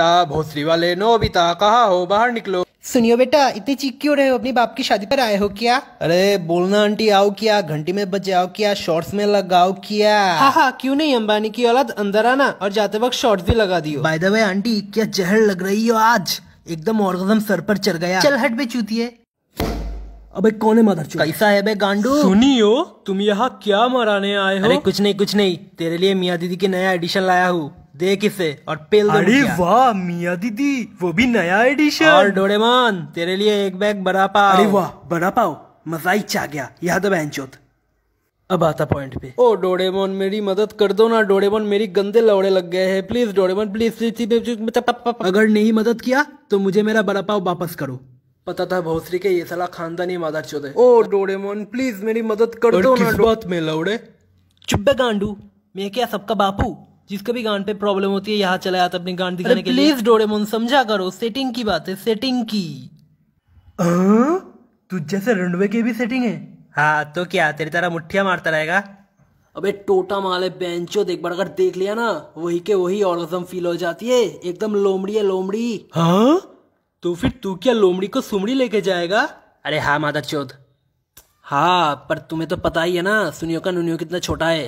बबीता भोसरी वाले नो बबीता कहा हो बाहर निकलो सुनियो बेटा इतनी चीख क्यों रहे हो अपनी बाप की शादी पर आए हो क्या अरे बोलना आंटी आओ क्या घंटी में बजाओ क्या शॉर्ट्स में लगाओ क्या हाँ हाँ क्यों नहीं अंबानी की औलाद अंदर आना और जाते वक्त शॉर्ट्स भी लगा दियो बाय द वे आंटी क्या जहर लग रही हो आज एकदम ऑर्गजम सर पर चढ़ गया चल हट बे चूतिए अबे कौन है मदर कैसा है बे गांडू सुनियो तुम यहाँ क्या मराने आए हो अरे कुछ नहीं कुछ नहीं तेरे लिए मियाँ दीदी के नया एडिशन लाया हूँ देख इसे और पेल अरे वाह मिया दीदी वो भी नया एडिशन और डोरेमोन तेरे लिए एक बैग बड़ा पाओ अरे वाह बड़ा पाओ मजा ही चाह गया याद है बहनचोद अब आता पॉइंट पे ओ डोरेमोन मेरी मदद कर दो ना डोरेमोन मेरी गंदे लौड़े लग गए हैं प्लीज डोरेमोन प्लीज प्लीज अगर नहीं मदद किया तो मुझे मेरा बड़ा पाव वापस करो पता था भोसरी के ये सलाह खानदानी मादर चौदह ओ डोरेमोन प्लीज मेरी मदद कर दो ना बात में लौड़े चुप्पे गांडू मैं क्या सबका बापू जिसका भी गांड पे प्रॉब्लम होती है यहाँ चला जाता अपने गांड दिखाने के लिए प्लीज डोरेमोन समझा करो सेटिंग की बात है सेटिंग की तू जैसे रनवे की भी सेटिंग है हाँ तो क्या तेरी तरह मुठिया मारता रहेगा अबे टोटा माले बेंचो देख बार अगर देख लिया ना वही के वही ऑर्गजम फील हो जाती है एकदम लोमड़ी है लोमड़ी हाँ तो फिर तू क्या लोमड़ी को सुमड़ी लेके जाएगा अरे हाँ माधर चौध हाँ पर तुम्हें तो पता ही है ना सुनियो का नुनियो कितना छोटा है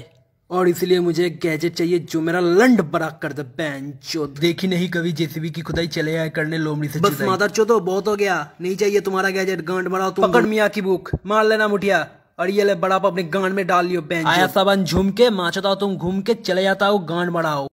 और इसलिए मुझे एक गैजेट चाहिए जो मेरा लंड बराक कर दे बैन जो देखी नहीं कभी जेसीबी की खुदाई चले आए करने लोमड़ी से बस माता चो तो बहुत हो गया नहीं चाहिए तुम्हारा गैजेट गांड मराओ तुम पकड़ मियाँ की भूख मार लेना मुठिया और ये ले बड़ा अपने गांड में डाल लियो बैन आया सबन झूम के माचता तुम घूम के चले जाता हो गांड मराओ